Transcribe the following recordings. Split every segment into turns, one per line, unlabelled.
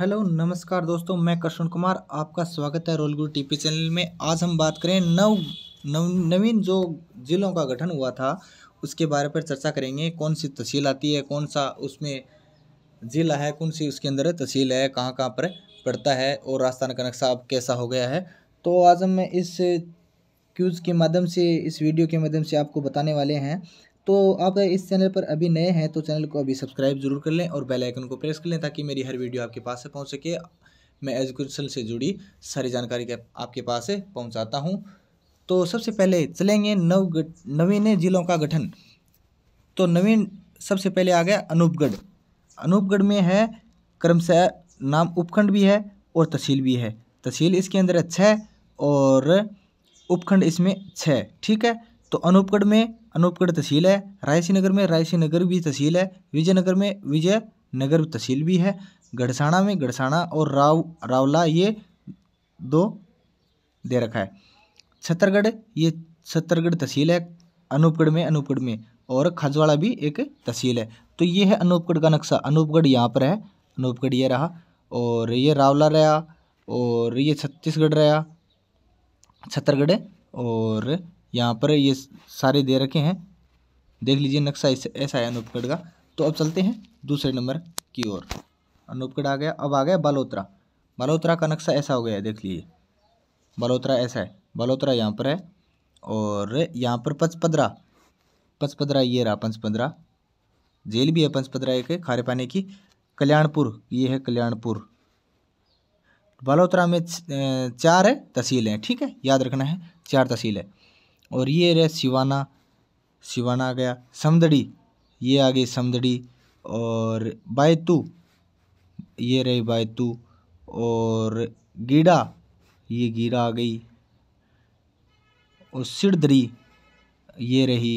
hello नमस्कार दोस्तों मैं कृष्ण कुमार आपका स्वागत है रोल गुरु टीपी चैनल में आज हम बात करें नव नव नवीन जो ज़िलों का गठन हुआ था उसके बारे पर चर्चा करेंगे कौन सी तहसील आती है कौन सा उसमें ज़िला है कौन सी उसके अंदर तहसील है कहाँ कहाँ पर पड़ता है और राजस्थान का नक्शा अब कैसा हो गया है तो आज हम इस क्यूज़ के माध्यम से इस वीडियो के माध्यम से आपको बताने वाले हैं तो आप इस चैनल पर अभी नए हैं तो चैनल को अभी सब्सक्राइब जरूर कर लें और बेल आइकन को प्रेस कर लें ताकि मेरी हर वीडियो आपके पास से पहुंच सके मैं एजुकेशन से जुड़ी सारी जानकारी आपके पास से पहुंचाता हूं तो सबसे पहले चलेंगे नव नवीन जिलों का गठन तो नवीन सबसे पहले आ गया अनूपगढ़ अनूपगढ़ में है क्रमशः नाम उपखंड भी है और तहसील भी है तहसील इसके अंदर है छः और उपखंड इसमें छः ठीक है तो अनूपगढ़ में अनूपगढ़ तहसील है रायसी नगर में रायसी नगर भी तहसील है विजयनगर में विजय नगर तहसील भी है गढ़साना में गढ़साना और राव रावला ये दो दे रखा है छत्तरगढ़ ये छत्तरगढ़ तहसील है अनूपगढ़ में अनूपगढ़ में और खजवाड़ा भी एक तहसील है तो ये है अनूपगढ़ का नक्शा अनूपगढ़ यहाँ पर है अनूपगढ़ ये रहा और ये रावला रहा और ये छत्तीसगढ़ रहा छत्तरगढ़ और यहाँ पर ये सारे दे रखे हैं देख लीजिए नक्शा ऐसा है अनूपगढ़ का तो अब चलते हैं दूसरे नंबर की ओर अनूपगढ़ आ गया अब आ गया बालोत्रा बालोत्रा का नक्शा ऐसा हो गया है देख लीजिए बलोत्रा ऐसा है बालोत्रा यहाँ पर है और यहाँ पर पचपदरा पचपदरा ये रहा पंचपदरा जेल भी है पंचपदरा एक खारे पानी की कल्याणपुर ये है कल्याणपुर बालोत्रा में चार है तहसील हैं ठीक है याद रखना है चार तहसील है और ये रहे सिवाना सिवाना आ गया समदड़ी ये आ गई समदड़ी और बायतू ये रही बायतू और गीडा ये गीडा आ गई और सिरदरी ये रही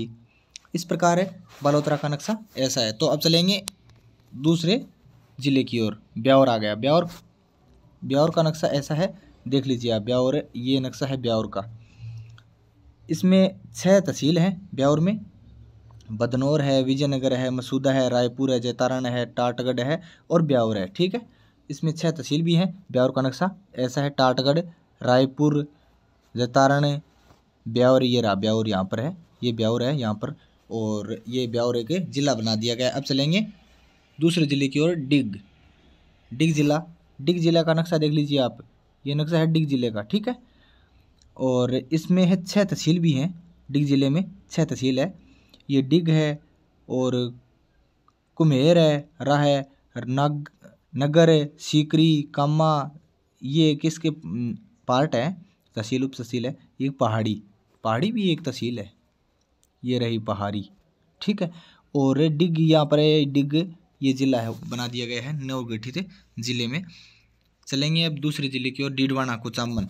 इस प्रकार है बालोतरा का नक्शा ऐसा है तो अब चलेंगे दूसरे ज़िले की ओर ब्यावर आ गया ब्यावर ब्यावर का नक्शा ऐसा है देख लीजिए आप ब्यावर ये नक्शा है ब्यावर का इसमें छः तहसील हैं ब्यावर में बदनौर है विजयनगर है मसूदा है रायपुर है जैतारण है टाटगढ़ है और ब्यावर है ठीक है इसमें छः तहसील भी हैं ब्यावर का नक्शा ऐसा है टाटगढ़ रायपुर जैतारण ब्यावर ये रहा ब्यावर यहाँ पर है ये ब्यावर है यहाँ पर और ये ब्यावर एक ज़िला बना दिया गया अब चलेंगे दूसरे ज़िले की ओर डिग डिग ज़िला डिग ज़िला का नक्शा देख लीजिए आप ये नक्शा है डिग ज़िले का ठीक है और इसमें है छः तहसील भी हैं डिग ज़िले में छः तहसील है ये डिग है और कुमेर है राह नग नगर सीकरी कामा ये किसके पार्ट है तहसील उप तहसील है ये पहाड़ी पहाड़ी भी एक तहसील है ये रही पहाड़ी ठीक है और डिग यहाँ पर है डिग ये ज़िला है बना दिया गया है नवगठित ज़िले में चलेंगे अब दूसरे ज़िले की ओर डीडवाना कुचामन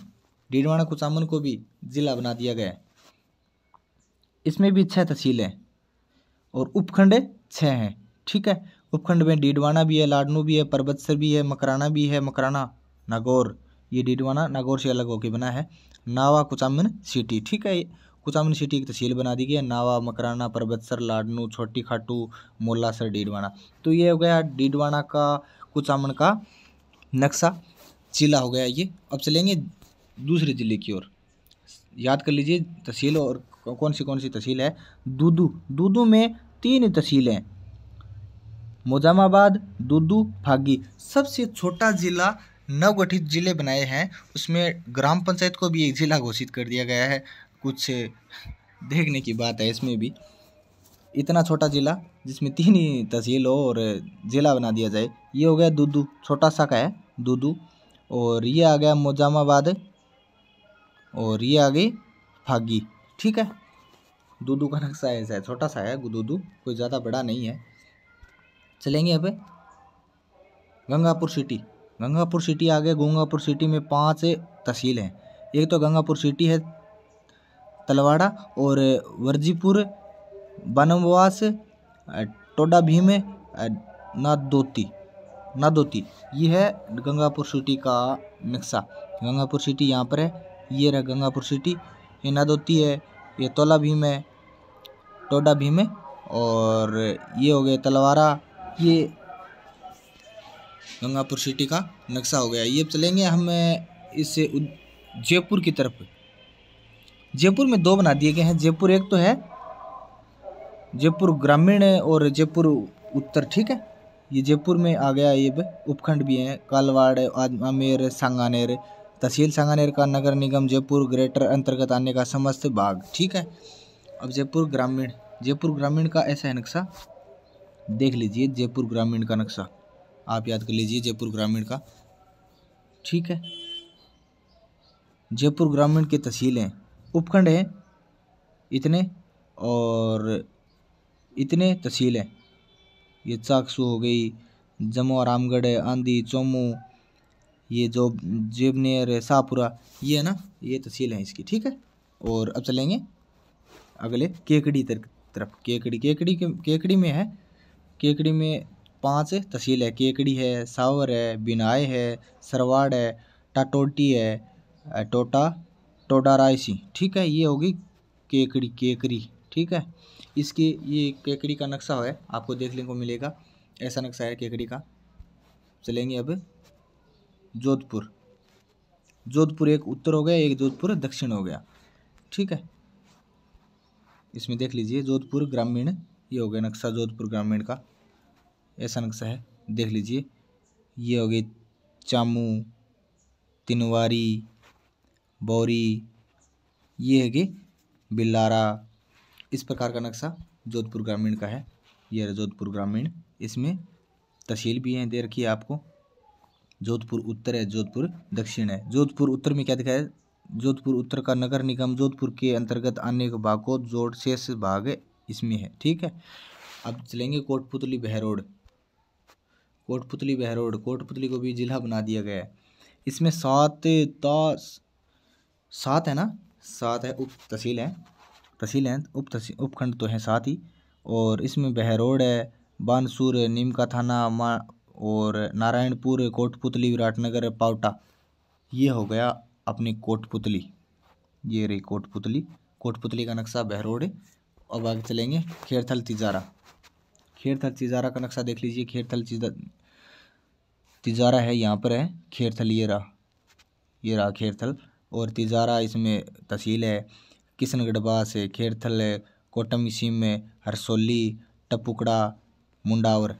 डीडवाना कुचामन को भी ज़िला बना दिया गया इसमें भी छः तहसील हैं और उपखंड छः हैं ठीक है उपखंड में डीडवाना भी है लाडनू भी है परबतसर भी है मकराना भी है मकराना नागौर ये डीडवाना नागौर से अलग होकर बना है नावा कुचामन सिटी ठीक है कुचामन सिटी एक तहसील बना दी गई है नावा मकराना परबतसर लाडनू छोटी खाटू मोलासर डीडवाना तो ये हो गया डीडवाना का कुचामन का नक्शा जिला हो गया ये अब चलेंगे दूसरे ज़िले की ओर याद कर लीजिए तहसील और कौन सी कौन सी तहसील है दूदू दूदू में तीन तहसीलें मोजामाबाद दूदू फागी सबसे छोटा ज़िला नवगठित ज़िले बनाए हैं उसमें ग्राम पंचायत को भी एक ज़िला घोषित कर दिया गया है कुछ देखने की बात है इसमें भी इतना छोटा ज़िला जिसमें तीन ही तहसील हो और ज़िला बना दिया जाए ये हो गया दूदू छोटा सा का है दूदू और ये आ गया मोजामाबाद और ये आ गई फागी ठीक है दूदू का नक्शा ऐसा है छोटा सा है दूदू कोई ज़्यादा बड़ा नहीं है चलेंगे यहाँ गंगापुर सिटी गंगापुर सिटी आ गए गंगापुर सिटी में पांच तहसील हैं एक तो गंगापुर सिटी है तलवाड़ा और वर्जीपुर बनवास टोडा भीम नादोती नादोती ये है गंगापुर सिटी का नक्शा गंगापुर सिटी यहाँ पर है ये रहा गंगापुर सिटी ये नादोती है ये तोला भीम है टोडा भीम है और ये हो गया तलवारा ये गंगापुर सिटी का नक्शा हो गया ये चलेंगे हम इससे जयपुर की तरफ जयपुर में दो बना दिए गए हैं जयपुर एक तो है जयपुर ग्रामीण और जयपुर उत्तर ठीक है ये जयपुर में आ गया ये उपखंड भी हैं कालवाड़ आमेर सांगानेर तहसील सांगानेर का नगर निगम जयपुर ग्रेटर अंतर्गत आने का समस्त भाग ठीक है अब जयपुर ग्रामीण जयपुर ग्रामीण का ऐसा है नक्शा देख लीजिए जयपुर ग्रामीण का नक्शा आप याद कर लीजिए जयपुर ग्रामीण का ठीक है जयपुर ग्रामीण के तहसीलें उपखंड हैं इतने और इतने तहसीलें ये चाकसू हो गई जमो रामगढ़ आंधी चोमू ये जो जेब है शाहपुरा ये है ना ये तहसील है इसकी ठीक है और अब चलेंगे अगले केकड़ी तरफ केकड़ी केकड़ी केकड़ी में है केकड़ी में पांच तहसील है केकड़ी है सावर है बिनाए है सरवाड़ है टाटोटी है टोटा रायसी ठीक है ये होगी केकड़ी केकड़ी ठीक है इसके ये केकड़ी का नक्शा है आपको देखने को मिलेगा ऐसा नक्शा है केकड़ी का चलेंगे अब जोधपुर जोधपुर एक उत्तर हो गया एक जोधपुर दक्षिण हो गया ठीक है इसमें देख लीजिए जोधपुर ग्रामीण ये हो गया नक्शा जोधपुर ग्रामीण का ऐसा नक्शा है देख लीजिए ये हो गई चामू तिनवारी बौरी ये है कि बिल्लारा इस प्रकार का नक्शा जोधपुर ग्रामीण का है यह जोधपुर ग्रामीण इसमें तहसील भी हैं दे रखी है आपको जोधपुर उत्तर है जोधपुर दक्षिण है जोधपुर उत्तर में क्या दिखा है जोधपुर उत्तर का नगर निगम जोधपुर के अंतर्गत आने के भाग को जोड़ शेष भाग इसमें है ठीक है अब चलेंगे कोटपुतली बहरोड कोटपुतली बहरोड कोटपुतली को भी जिला बना दिया गया है इसमें सात दस सात है ना सात है उप तहसील है तहसील हैं उप तहसील उपखंड तो हैं सात ही और इसमें बहरोड है बानसूर नीम का थाना और नारायणपुर कोटपुतली विराटनगर पावटा ये हो गया अपनी कोटपुतली ये रही कोटपुतली कोटपुतली का नक्शा बहरोड़ अब आगे चलेंगे खेरथल तिजारा खेरथल तिजारा का नक्शा देख लीजिए खेरथल तिजारा है यहाँ पर है खेरथल ये रहा ये रहा खेरथल और तिजारा इसमें तहसील है किशनगढ़वास है खेरथल है कोटमसीम में हरसोली टपुकड़ा मुंडावर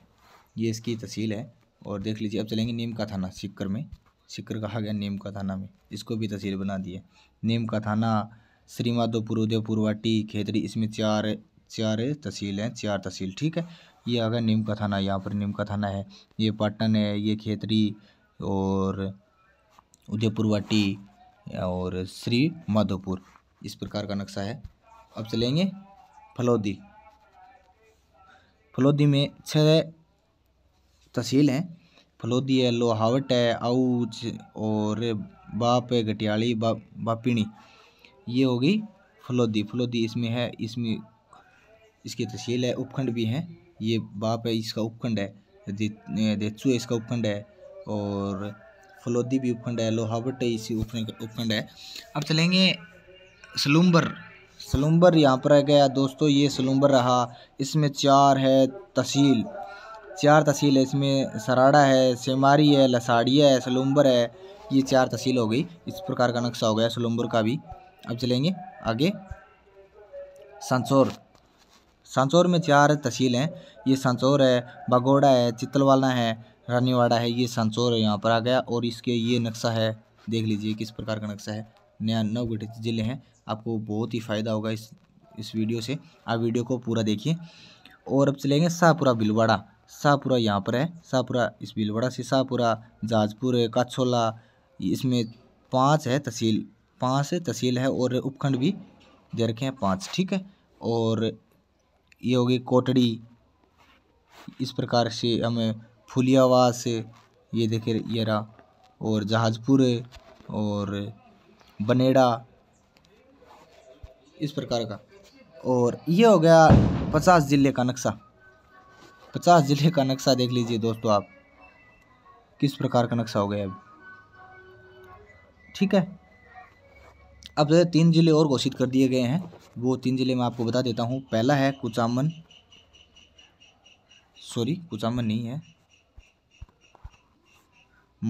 ये इसकी तहसील है और देख लीजिए अब चलेंगे नीम का थाना सिक्कर में सिक्कर कहा गया नीम का थाना में इसको भी तहसील बना दी है नीम का थाना श्री माधोपुर उदयपुर वाटी खेतरी इसमें चार चार तहसील हैं चार तहसील ठीक है ये आ गया नीम का थाना यहाँ पर नीम का थाना है ये पाटन है ये खेतरी और उदयपुर वाटी और श्री माधोपुर इस प्रकार का नक्शा है अब चलेंगे फलौदी फलौदी में छः तहसील हैं फलौदी है लोहावट है आऊच और बाप है घटियाली बा बापिणी ये होगी फलौदी फलौदी इसमें है इसमें इसकी तहसील है उपखंड भी हैं ये बाप है इसका उपखंड है देचू है इसका उपखंड है और फलौदी भी उपखंड है लोहावट है इसी उपखंड है अब चलेंगे सलूम्बर सलूम्बर यहाँ पर रह गया दोस्तों ये सलूम्बर रहा इसमें चार है तहसील चार तहसील है इसमें सराड़ा है सेमारी है लसाड़िया है सलूम्बर है ये चार तहसील हो गई इस प्रकार का नक्शा हो गया सलूम्बर का भी अब चलेंगे आगे सांसौर सांसौर में चार तहसील हैं ये सांसौर है बागोड़ा है चित्तलवाला है रानीवाड़ा है ये सांसौर यहाँ पर आ गया और इसके ये नक्शा है देख लीजिए किस प्रकार का नक्शा है नया नव गठित ज़िले हैं आपको बहुत ही फ़ायदा होगा इस इस वीडियो से आप वीडियो को पूरा देखिए और अब चलेंगे शाहपुरा भिलवाड़ा शाहपुरा यहाँ पर है शाहपुरा इस भीलवाड़ा से शाहपुरा जाजपुर काछोला इसमें पाँच है तहसील पाँच तहसील है और उपखंड भी दे रखे हैं पाँच ठीक है और ये हो गई कोटड़ी इस प्रकार से हमें फुलियावास ये देखे ये रहा और जहाजपुर और बनेड़ा इस प्रकार का और ये हो गया पचास ज़िले का नक्शा पचास ज़िले का नक्शा देख लीजिए दोस्तों आप किस प्रकार का नक्शा हो गया अब ठीक है अब जो तीन ज़िले और घोषित कर दिए गए हैं वो तीन ज़िले मैं आपको बता देता हूँ पहला है कुचामन सॉरी कुचामन नहीं है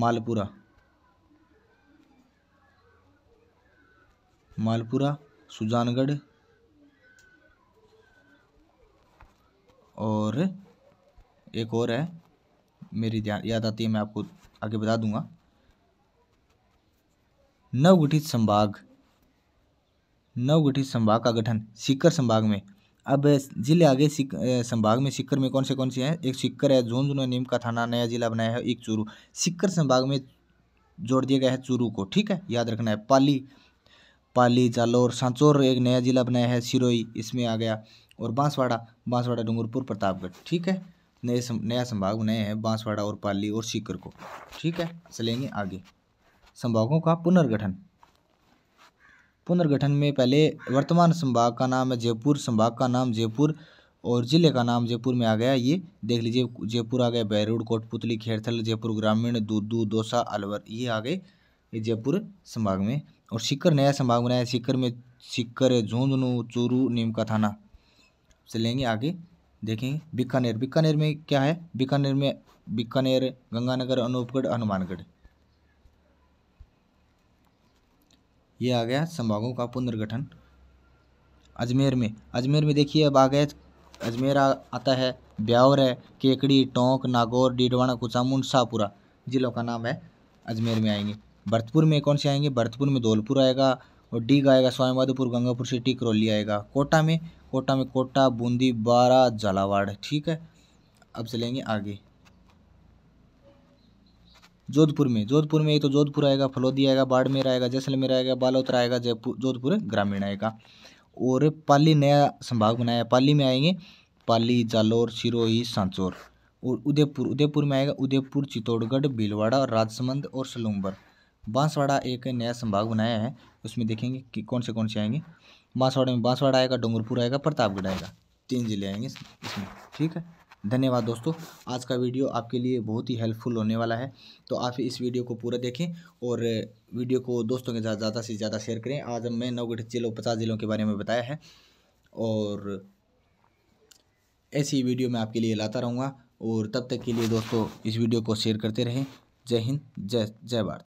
मालपुरा मालपुरा सुजानगढ़ और एक और है मेरी ध्यान याद आती है मैं आपको आगे बता दूंगा नवगठित संभाग नवगठित संभाग का गठन सीकर संभाग में अब जिले आगे संभाग में सिक्कर में कौन से कौन से हैं एक सिक्कर है जोन जोन नीम का थाना नया जिला बनाया है एक चूरू सिक्कर संभाग में जोड़ दिया गया है चूरू को ठीक है याद रखना है पाली पाली जालोर सांचोर एक नया जिला बनाया है सिरोई इसमें आ गया और बांसवाड़ा बांसवाड़ा डूंगरपुर प्रतापगढ़ ठीक है नए नया संभाग बनाए है बांसवाड़ा और पाली और सीकर को ठीक है चलेंगे आगे संभागों का पुनर्गठन पुनर्गठन में पहले वर्तमान संभाग का नाम है जयपुर संभाग का नाम जयपुर और ज़िले का नाम जयपुर में आ गया ये देख लीजिए जयपुर आ गया बैरूड कोटपुतली खेरथल जयपुर ग्रामीण दूदू दोसा अलवर ये आ गए ये जयपुर संभाग में और सीकर नया संभाग बनाया सीकर में सीकर झुंझुनू चूरू नीम का थाना चलेंगे आगे देखें बीकानेर बीकानेर में क्या है बीकानेर में बीकानेर गंगानगर अनूपगढ़ हनुमानगढ़ ये आ गया संभागों का पुनर्गठन अजमेर में अजमेर में देखिए अब आ गए अजमेर आता है ब्यावर है केकड़ी टोंक नागौर डीडवाना कुचामुंड शाहपुरा जिलों का नाम है अजमेर में आएंगे भरतपुर में कौन से आएंगे भरतपुर में धौलपुर आएगा और डीग आएगा स्वामीवादपुर गंगापुर सिटी करौली आएगा कोटा में कोटा में कोटा बूंदी बारा झालावाड़ ठीक है अब चलेंगे आगे जोधपुर में जोधपुर में ये तो जोधपुर आएगा फलोदी आएगा बाड़मेर आएगा जैसलमेर आएगा बालोतर आएगा जयपुर जोधपुर ग्रामीण आएगा और पाली नया संभाग बनाया पाली में आएंगे पाली जालोर सिरोही सांचौर और उदयपुर उदयपुर में आएगा उदयपुर चित्तौड़गढ़ भीलवाड़ा राजसमंद और सलूम्बर बांसवाड़ा एक नया संभाग बनाया है उसमें देखेंगे कि कौन से कौन से आएंगे बांसवाड़ा में बांसवाड़ा आएगा डूंगरपुर आएगा प्रतापगढ़ आएगा तीन ज़िले आएंगे इसमें ठीक है धन्यवाद दोस्तों आज का वीडियो आपके लिए बहुत ही हेल्पफुल होने वाला है तो आप इस वीडियो को पूरा देखें और वीडियो को दोस्तों के साथ ज़्यादा से ज़्यादा शेयर करें आज हमने नवगढ़ जिलों पचास ज़िलों के बारे में बताया है और ऐसी वीडियो मैं आपके लिए लाता रहूँगा और तब तक के लिए दोस्तों इस वीडियो को शेयर करते रहें जय हिंद जय जय भारत